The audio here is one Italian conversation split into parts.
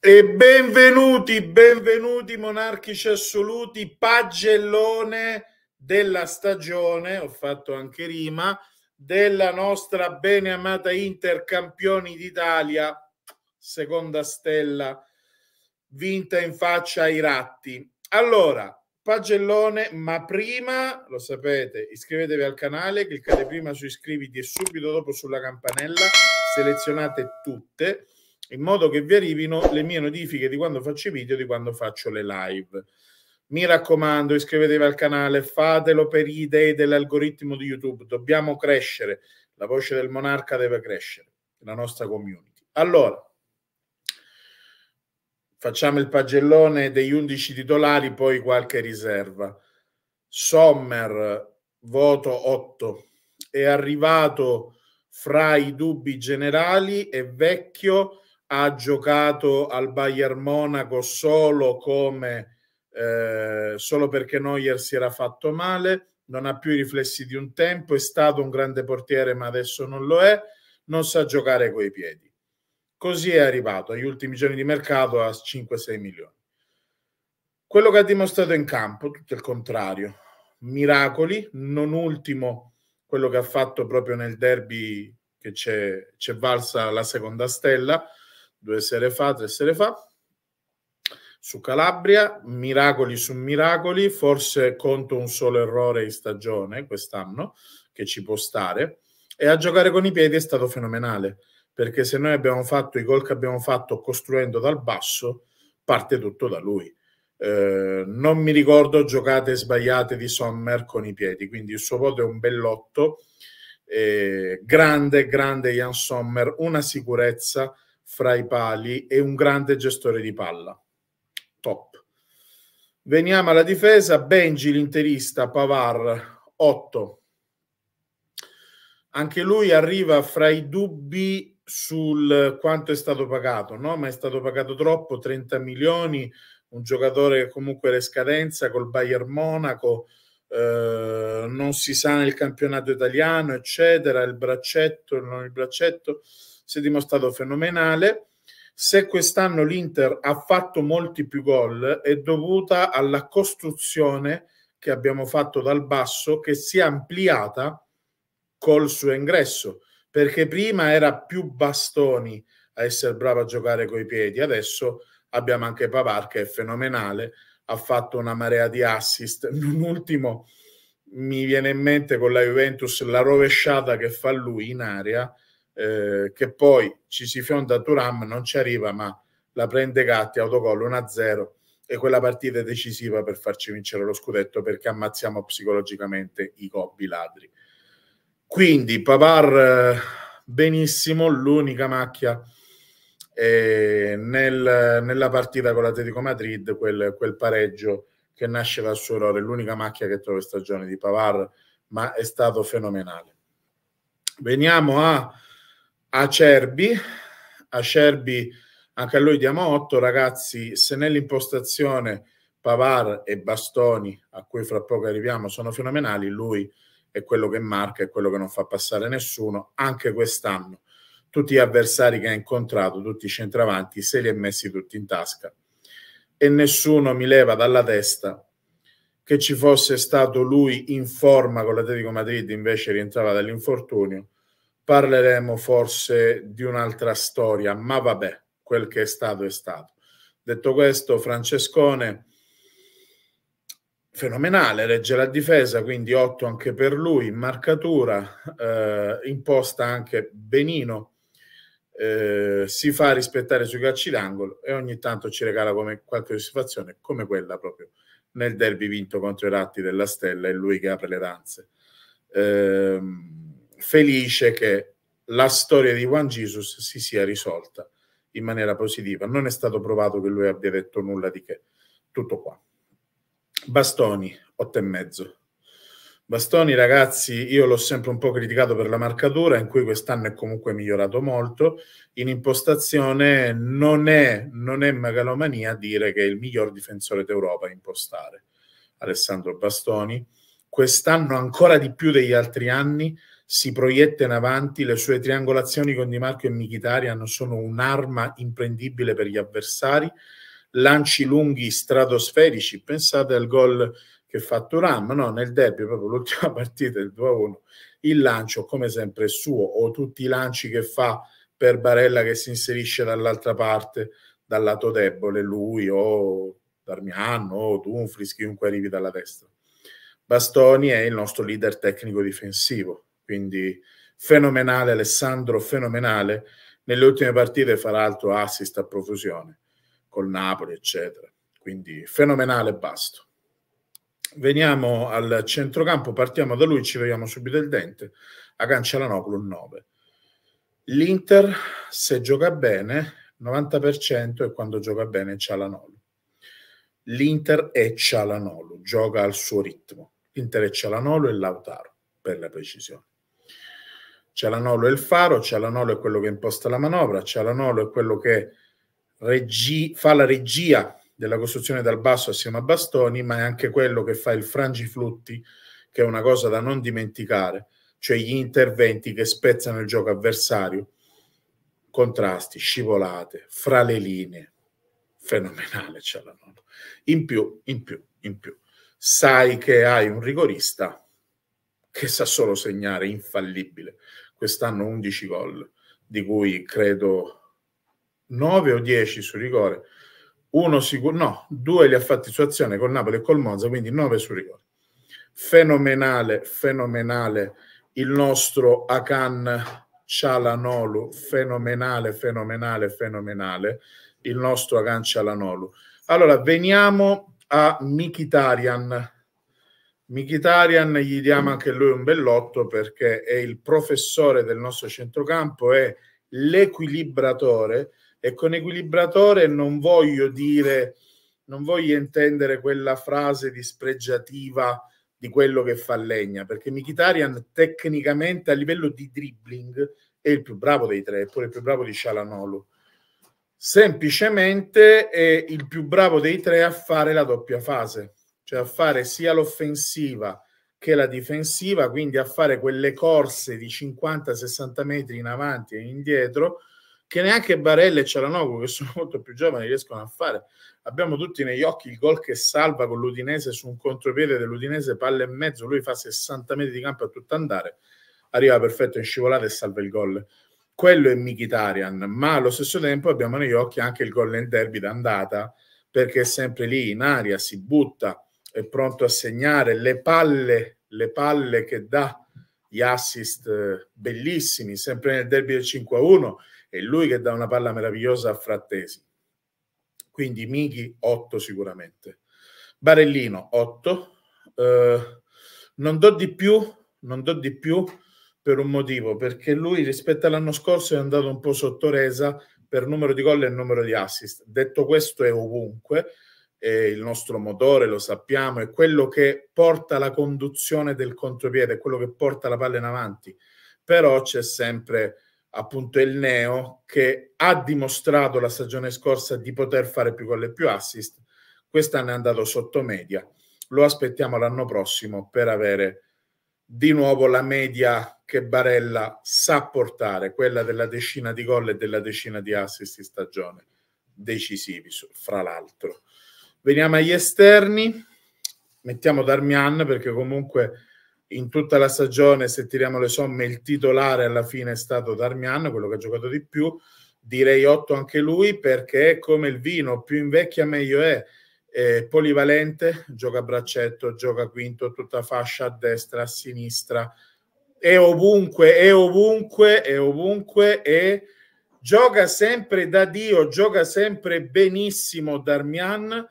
E benvenuti, benvenuti monarchici assoluti, pagellone della stagione, ho fatto anche rima, della nostra bene amata Inter campioni d'Italia, seconda stella, vinta in faccia ai ratti. Allora, pagellone, ma prima, lo sapete, iscrivetevi al canale, cliccate prima su iscriviti e subito dopo sulla campanella, selezionate tutte in modo che vi arrivino le mie notifiche di quando faccio i video di quando faccio le live. Mi raccomando, iscrivetevi al canale, fatelo per i idee dell'algoritmo di YouTube. Dobbiamo crescere, la voce del monarca deve crescere, la nostra community. Allora, facciamo il pagellone degli 11 titolari, poi qualche riserva. Sommer, voto 8, è arrivato fra i dubbi generali, è vecchio ha giocato al Bayern Monaco solo, come, eh, solo perché Neuer si era fatto male, non ha più i riflessi di un tempo, è stato un grande portiere ma adesso non lo è, non sa giocare coi piedi. Così è arrivato agli ultimi giorni di mercato a 5-6 milioni. Quello che ha dimostrato in campo, tutto il contrario. Miracoli, non ultimo quello che ha fatto proprio nel derby che c'è, c'è valsa la seconda stella, due sere fa, tre sere fa, su Calabria, miracoli su miracoli, forse conto un solo errore in stagione quest'anno, che ci può stare, e a giocare con i piedi è stato fenomenale, perché se noi abbiamo fatto i gol che abbiamo fatto costruendo dal basso, parte tutto da lui. Eh, non mi ricordo giocate sbagliate di Sommer con i piedi, quindi il suo voto è un bellotto. Eh, grande, grande Jan Sommer, una sicurezza, fra i pali e un grande gestore di palla. Top. Veniamo alla difesa. Benji, l'interista, Pavar, 8. Anche lui arriva fra i dubbi sul quanto è stato pagato, no? ma è stato pagato troppo, 30 milioni, un giocatore che comunque le scadenza col Bayern Monaco, eh, non si sa nel campionato italiano, eccetera, il braccetto, non il braccetto si è dimostrato fenomenale. Se quest'anno l'Inter ha fatto molti più gol è dovuta alla costruzione che abbiamo fatto dal basso che si è ampliata col suo ingresso, perché prima era più Bastoni a essere bravo a giocare coi piedi, adesso abbiamo anche Pavar che è fenomenale, ha fatto una marea di assist, non ultimo mi viene in mente con la Juventus la rovesciata che fa lui in area eh, che poi ci si fionda Turam, non ci arriva, ma la prende Gatti, autogol 1-0 e quella partita è decisiva per farci vincere lo scudetto perché ammazziamo psicologicamente i coppi ladri. Quindi Pavar eh, benissimo, l'unica macchia eh, nel, nella partita con l'Atletico Madrid, quel, quel, pareggio che nasce dal suo errore, l'unica macchia che trovo in stagione di Pavar, ma è stato fenomenale. Veniamo a Acerbi, Acerbi anche a lui diamo 8 ragazzi, se nell'impostazione Pavar e Bastoni, a cui fra poco arriviamo, sono fenomenali, lui è quello che marca, è quello che non fa passare nessuno, anche quest'anno. Tutti gli avversari che ha incontrato, tutti i centravanti, se li ha messi tutti in tasca. E nessuno mi leva dalla testa che ci fosse stato lui in forma con l'Atletico Madrid, invece rientrava dall'infortunio parleremo forse di un'altra storia, ma vabbè, quel che è stato è stato. Detto questo, Francescone, fenomenale, regge la difesa, quindi 8 anche per lui, in marcatura, eh, imposta anche benino, eh, si fa rispettare sui calci d'angolo e ogni tanto ci regala come, qualche soddisfazione come quella proprio nel derby vinto contro i Ratti della Stella e lui che apre le danze. Eh, felice che la storia di Juan Jesus si sia risolta in maniera positiva. Non è stato provato che lui abbia detto nulla di che. Tutto qua. Bastoni, otto e mezzo. Bastoni, ragazzi, io l'ho sempre un po' criticato per la marcatura, in cui quest'anno è comunque migliorato molto. In impostazione non è, non è megalomania dire che è il miglior difensore d'Europa a impostare. Alessandro Bastoni, quest'anno ancora di più degli altri anni si proietta in avanti, le sue triangolazioni con Di Marco e Michitarian sono un'arma imprendibile per gli avversari, lanci lunghi stratosferici, pensate al gol che fa Turam, no, nel derby, proprio l'ultima partita, il 2-1, il lancio come sempre è suo, o tutti i lanci che fa per Barella che si inserisce dall'altra parte, dal lato debole, lui o Darmian o Dumfries, chiunque arrivi dalla destra. Bastoni è il nostro leader tecnico difensivo, quindi fenomenale Alessandro, fenomenale, nelle ultime partite farà altro assist a profusione col Napoli, eccetera. Quindi fenomenale Basto. Veniamo al centrocampo, partiamo da lui, ci vediamo subito il dente. A Cancellanoglu 9. L'Inter, se gioca bene, 90% e quando gioca bene Cialanolo. L'Inter è Cialanolo, gioca al suo ritmo. L'Inter è Cialanolo e Lautaro, per la precisione. C'è Cialanolo e il faro, c'è Cialanolo è quello che imposta la manovra, c'è Cialanolo è quello che regi- fa la regia della costruzione dal basso assieme a Bastoni, ma è anche quello che fa il frangiflutti, che è una cosa da non dimenticare, cioè gli interventi che spezzano il gioco avversario, contrasti, scivolate, fra le linee. Fenomenale c'è Cialanolo. In più, in più, in più. Sai che hai un rigorista che sa solo segnare, infallibile quest'anno 11 gol, di cui credo 9 o 10 su rigore, uno sicuro, no, due li ha fatti su azione con Napoli e col Monza, quindi 9 su rigore. Fenomenale, fenomenale il nostro Akan Cialanolu, fenomenale, fenomenale, fenomenale, il nostro Akan Cialanolu. Allora, veniamo a Mikitarian, Michitarian gli diamo anche lui un bellotto perché è il professore del nostro centrocampo, è l'equilibratore e con equilibratore non voglio dire, non voglio intendere quella frase dispregiativa di quello che fa Legna, perché Michitarian tecnicamente a livello di dribbling è il più bravo dei tre, eppure il più bravo di Cialanolo. Semplicemente è il più bravo dei tre a fare la doppia fase cioè a fare sia l'offensiva che la difensiva, quindi a fare quelle corse di 50-60 metri in avanti e indietro che neanche Barella e Cialanoglu, che sono molto più giovani, riescono a fare. Abbiamo tutti negli occhi il gol che salva con l'Udinese su un contropiede dell'Udinese, palla e mezzo, lui fa 60 metri di campo a tutto andare, arriva perfetto in scivolata e salva il gol. Quello è Mkhitaryan, ma allo stesso tempo abbiamo negli occhi anche il gol nel derby d'andata, perché è sempre lì in aria, si butta, è pronto a segnare le palle, le palle che dà gli assist eh, bellissimi, sempre nel derby del 5-1, a è lui che dà una palla meravigliosa a Frattesi. Quindi Mighi 8 sicuramente. Barellino 8. Eh, non do di più, non do di più per un motivo, perché lui rispetto all'anno scorso è andato un po' sotto resa per numero di gol e numero di assist. Detto questo è ovunque, eh, il nostro motore, lo sappiamo, è quello che porta la conduzione del contropiede, è quello che porta la palla in avanti. Però c'è sempre appunto il Neo che ha dimostrato la stagione scorsa di poter fare più gol e più assist. Quest'anno è andato sotto media. Lo aspettiamo l'anno prossimo per avere di nuovo la media che Barella sa portare, quella della decina di gol e della decina di assist in stagione decisivi, fra l'altro. Veniamo agli esterni, mettiamo Darmian perché comunque in tutta la stagione, se tiriamo le somme, il titolare alla fine è stato Darmian, quello che ha giocato di più. Direi 8 anche lui perché come il vino, più invecchia meglio è. è polivalente, gioca a braccetto, gioca quinto, tutta fascia a destra, a sinistra, è ovunque, è ovunque, è ovunque e gioca sempre da Dio, gioca sempre benissimo Darmian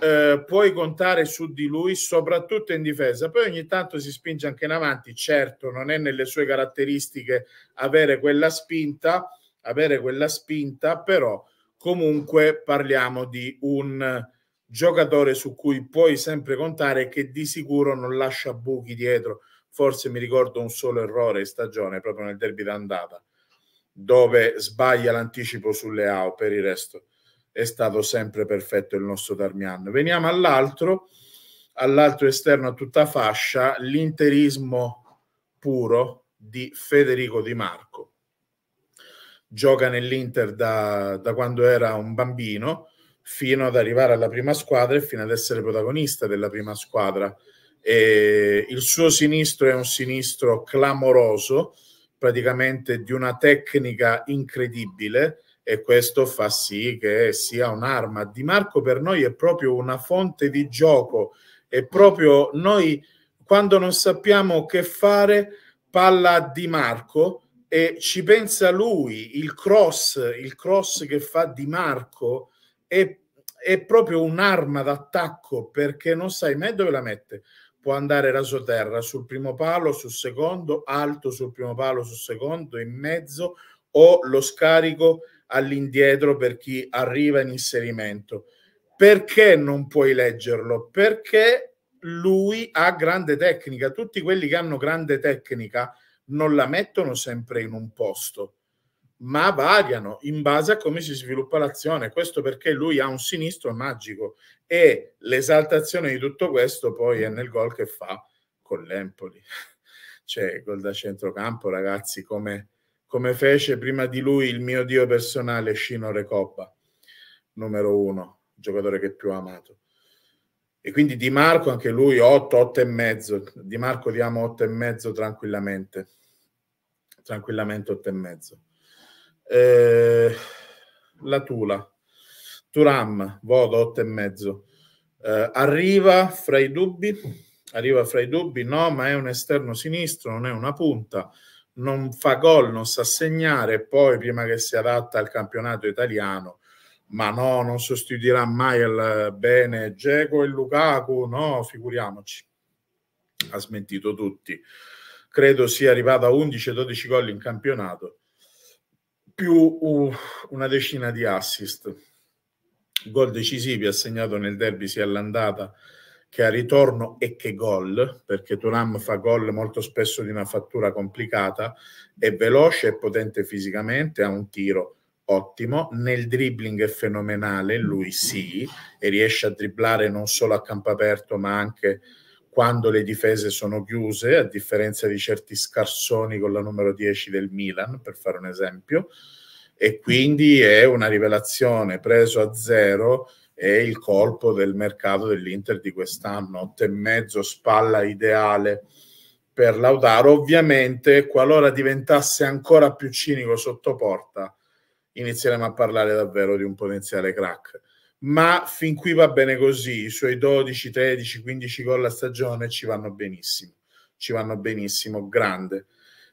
eh, puoi contare su di lui soprattutto in difesa, poi ogni tanto si spinge anche in avanti, certo non è nelle sue caratteristiche avere quella spinta, avere quella spinta, però comunque parliamo di un giocatore su cui puoi sempre contare che di sicuro non lascia buchi dietro. Forse mi ricordo un solo errore in stagione proprio nel derby d'andata dove sbaglia l'anticipo sulle AO per il resto è stato sempre perfetto il nostro Darmian. Veniamo all'altro, all'altro esterno a tutta fascia, l'interismo puro di Federico Di Marco. Gioca nell'Inter da, da quando era un bambino fino ad arrivare alla prima squadra e fino ad essere protagonista della prima squadra. E il suo sinistro è un sinistro clamoroso, praticamente di una tecnica incredibile, e questo fa sì che sia un'arma. Di Marco per noi è proprio una fonte di gioco, è proprio noi quando non sappiamo che fare, palla Di Marco e ci pensa lui, il cross, il cross che fa Di Marco è, è proprio un'arma d'attacco perché non sai mai dove la mette. Può andare raso terra sul primo palo, sul secondo, alto sul primo palo, sul secondo, in mezzo o lo scarico all'indietro per chi arriva in inserimento. Perché non puoi leggerlo? Perché lui ha grande tecnica. Tutti quelli che hanno grande tecnica non la mettono sempre in un posto, ma variano in base a come si sviluppa l'azione. Questo perché lui ha un sinistro magico e l'esaltazione di tutto questo poi è nel gol che fa con l'Empoli. Cioè, gol da centrocampo, ragazzi, come come fece prima di lui il mio dio personale Shino Recoppa, numero uno, giocatore che più ho amato. E quindi Di Marco, anche lui 8, 8 e mezzo. Di Marco diamo 8 e mezzo tranquillamente. Tranquillamente 8 e mezzo. Eh, la Tula. Turam, Vodo 8 e mezzo. Eh, arriva fra i dubbi, arriva fra i dubbi, no, ma è un esterno sinistro, non è una punta non fa gol, non sa segnare, poi prima che si adatta al campionato italiano, ma no, non sostituirà mai il bene Geco e Lukaku, no, figuriamoci. Ha smentito tutti. Credo sia arrivato a 11-12 gol in campionato, più una decina di assist. Gol decisivi ha segnato nel derby sia all'andata che ha ritorno e che gol, perché Turam fa gol molto spesso di una fattura complicata, è veloce, e potente fisicamente, ha un tiro ottimo, nel dribbling è fenomenale, lui sì, e riesce a dribblare non solo a campo aperto ma anche quando le difese sono chiuse, a differenza di certi scarsoni con la numero 10 del Milan, per fare un esempio, e quindi è una rivelazione preso a zero è il colpo del mercato dell'Inter di quest'anno, e mezzo, spalla ideale per Laudaro. Ovviamente, qualora diventasse ancora più cinico sotto porta, inizieremo a parlare davvero di un potenziale crack. Ma fin qui va bene così, i suoi 12, 13, 15 gol la stagione ci vanno benissimo, ci vanno benissimo, grande.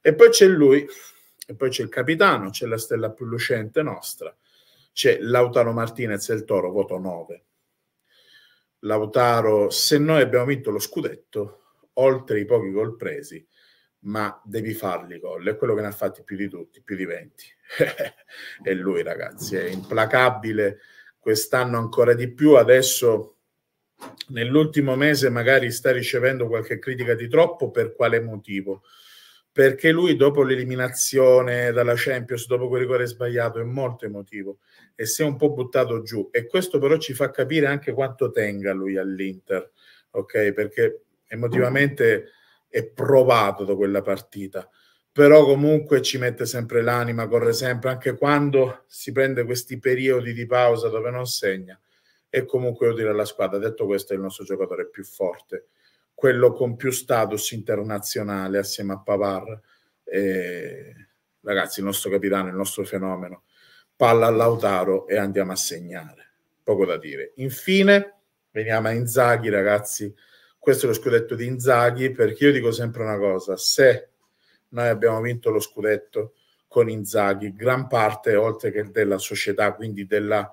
E poi c'è lui, e poi c'è il capitano, c'è la stella più lucente nostra, c'è Lautaro Martinez e il Toro, voto 9. Lautaro, se noi abbiamo vinto lo scudetto, oltre i pochi gol presi, ma devi farli gol. È quello che ne ha fatti più di tutti, più di 20. e lui, ragazzi, è implacabile quest'anno ancora di più. Adesso, nell'ultimo mese, magari sta ricevendo qualche critica di troppo. Per quale motivo? perché lui dopo l'eliminazione dalla Champions, dopo quel rigore sbagliato, è molto emotivo e si è un po' buttato giù. E questo però ci fa capire anche quanto tenga lui all'Inter, ok? Perché emotivamente è provato da quella partita, però comunque ci mette sempre l'anima, corre sempre, anche quando si prende questi periodi di pausa dove non segna, è comunque utile alla squadra. Detto questo, è il nostro giocatore più forte quello con più status internazionale assieme a Pavar. E, ragazzi, il nostro capitano, il nostro fenomeno, palla a Lautaro e andiamo a segnare. Poco da dire. Infine, veniamo a Inzaghi, ragazzi. Questo è lo scudetto di Inzaghi, perché io dico sempre una cosa, se noi abbiamo vinto lo scudetto con Inzaghi, gran parte, oltre che della società, quindi della,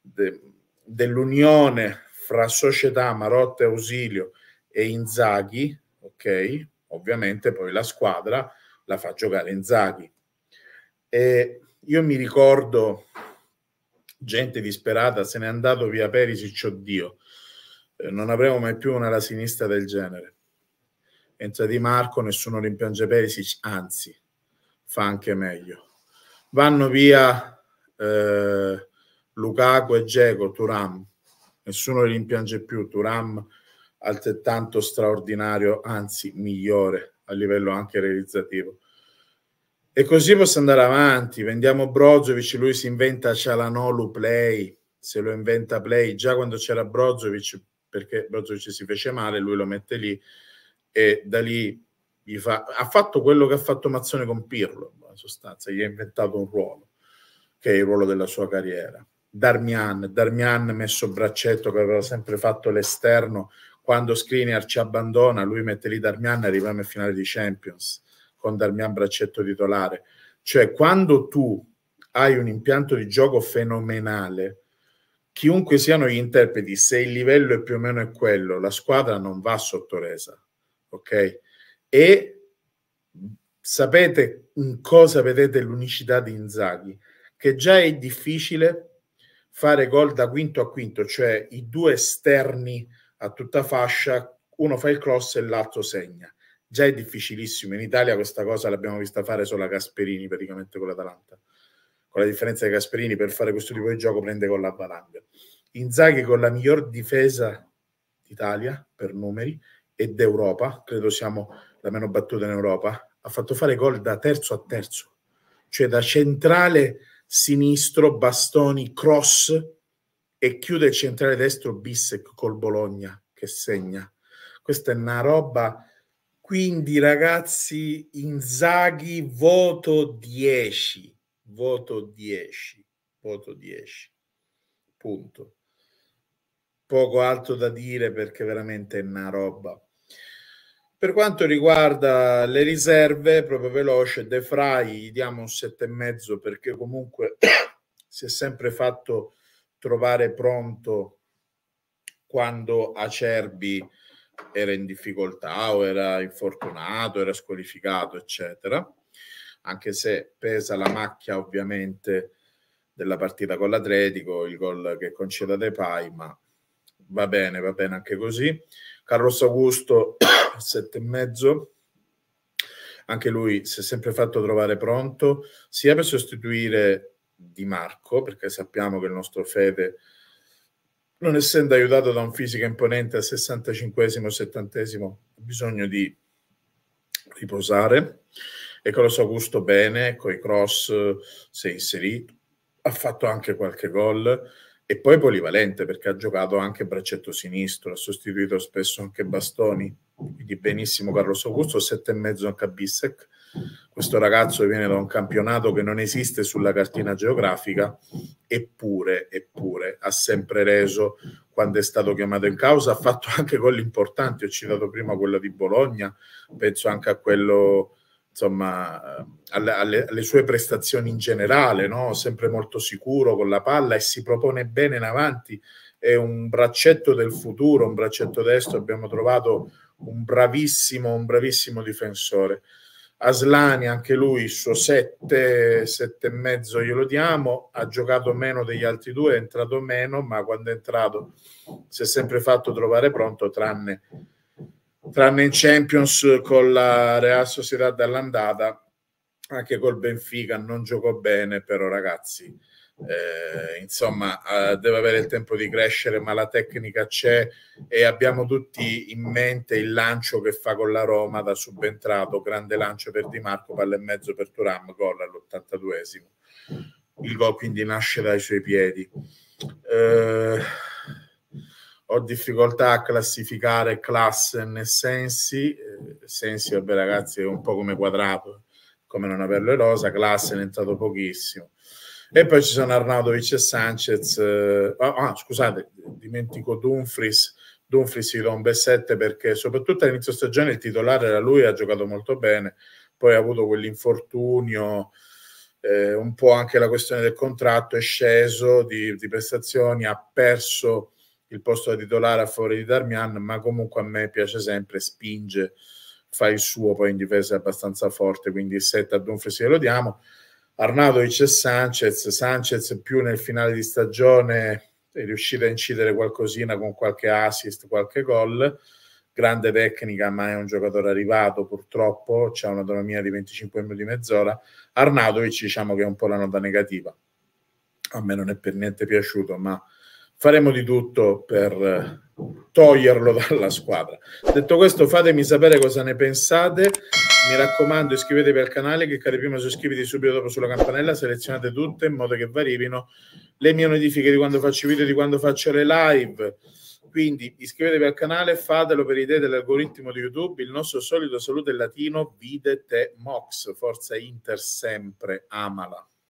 de, dell'unione fra società, Marotta e Ausilio, e Inzaghi, ok? Ovviamente poi la squadra la fa giocare Inzaghi. E io mi ricordo gente disperata, se n'è andato via Perisic, oddio, eh, non avremo mai più una la sinistra del genere. Entra Di Marco, nessuno rimpiange Perisic, anzi, fa anche meglio. Vanno via eh, Lukaku e Dzeko, Turam, nessuno rimpiange più, Turam altrettanto straordinario, anzi migliore a livello anche realizzativo. E così posso andare avanti, vendiamo Brozovic, lui si inventa Cialanolu Play, se lo inventa Play, già quando c'era Brozovic, perché Brozovic si fece male, lui lo mette lì e da lì gli fa, ha fatto quello che ha fatto Mazzone con Pirlo, in sostanza, gli ha inventato un ruolo, che è il ruolo della sua carriera. Darmian, Darmian messo braccetto che aveva sempre fatto l'esterno, quando Skriniar ci abbandona, lui mette lì Darmian e arriviamo in finale di Champions con Darmian braccetto titolare. Cioè, quando tu hai un impianto di gioco fenomenale, chiunque siano gli interpreti, se il livello è più o meno è quello, la squadra non va sottoresa, ok? E sapete in cosa vedete l'unicità di Inzaghi, che già è difficile fare gol da quinto a quinto, cioè i due esterni a tutta fascia, uno fa il cross e l'altro segna. Già è difficilissimo. In Italia questa cosa l'abbiamo vista fare solo a Gasperini praticamente con l'Atalanta. Con la differenza di Gasperini per fare questo tipo di gioco prende con la valanga. Inzaghi con la miglior difesa d'Italia per numeri e d'Europa, credo siamo la meno battuta in Europa, ha fatto fare gol da terzo a terzo, cioè da centrale sinistro, bastoni, cross, e chiude il centrale destro Bissec col Bologna che segna. Questa è una roba. Quindi ragazzi, Inzaghi voto 10, voto 10, voto 10. Punto. Poco altro da dire perché veramente è una roba. Per quanto riguarda le riserve, proprio veloce, De Frey gli diamo un 7,5 perché comunque si è sempre fatto trovare pronto quando Acerbi era in difficoltà o era infortunato, era squalificato, eccetera. Anche se pesa la macchia ovviamente della partita con l'Atletico, il gol che concede De Pai, ma va bene, va bene anche così. Carlos Augusto, sette e mezzo. Anche lui si è sempre fatto trovare pronto, sia per sostituire di Marco, perché sappiamo che il nostro Fede, non essendo aiutato da un fisico imponente al 65 70 ha bisogno di riposare e con il suo gusto bene, con i cross si è inserito, ha fatto anche qualche gol e poi polivalente perché ha giocato anche braccetto sinistro, ha sostituito spesso anche bastoni, quindi benissimo Carlos Augusto, mezzo anche a Bissec questo ragazzo viene da un campionato che non esiste sulla cartina geografica, eppure, eppure ha sempre reso quando è stato chiamato in causa, ha fatto anche gol importanti, ho citato prima quello di Bologna, penso anche a quello insomma, alle, alle, alle, sue prestazioni in generale, no? sempre molto sicuro con la palla e si propone bene in avanti. È un braccetto del futuro, un braccetto destro. Abbiamo trovato un bravissimo, un bravissimo difensore. Aslani, anche lui, il suo 7, 7 e mezzo glielo diamo, ha giocato meno degli altri due, è entrato meno, ma quando è entrato si è sempre fatto trovare pronto, tranne, tranne in Champions con la Real Sociedad dall'andata, anche col Benfica non giocò bene, però ragazzi, eh, insomma eh, deve avere il tempo di crescere ma la tecnica c'è e abbiamo tutti in mente il lancio che fa con la Roma da subentrato, grande lancio per Di Marco, palla e mezzo per Turam, gol all'82esimo. Il gol quindi nasce dai suoi piedi. Eh, ho difficoltà a classificare classe e Sensi, eh, Sensi vabbè ragazzi è un po' come quadrato, come non averlo erosa, Klassen è entrato pochissimo. E poi ci sono Arnaudovic e Sanchez. Eh, ah, ah scusate, dimentico Dumfries. Dumfries si rompe 7 perché soprattutto all'inizio stagione il titolare era lui, ha giocato molto bene, poi ha avuto quell'infortunio, eh, un po' anche la questione del contratto, è sceso di, di prestazioni, ha perso il posto da titolare a favore di Darmian, ma comunque a me piace sempre, spinge, fa il suo, poi in difesa è abbastanza forte, quindi il 7 a Dumfries glielo diamo. Arnaudovic e Sanchez, Sanchez più nel finale di stagione è riuscito a incidere qualcosina con qualche assist, qualche gol, grande tecnica ma è un giocatore arrivato purtroppo, c'è un'autonomia di 25 minuti di mezz'ora, Arnaudovic diciamo che è un po' la nota negativa, a me non è per niente piaciuto ma faremo di tutto per toglierlo dalla squadra. Detto questo fatemi sapere cosa ne pensate. Mi raccomando, iscrivetevi al canale, cliccate prima su iscriviti subito dopo sulla campanella, selezionate tutte in modo che vi arrivino le mie notifiche di quando faccio i video, di quando faccio le live. Quindi iscrivetevi al canale, fatelo per idee dell'algoritmo di YouTube, il nostro solito saluto in latino, vide te mox, forza Inter sempre, amala.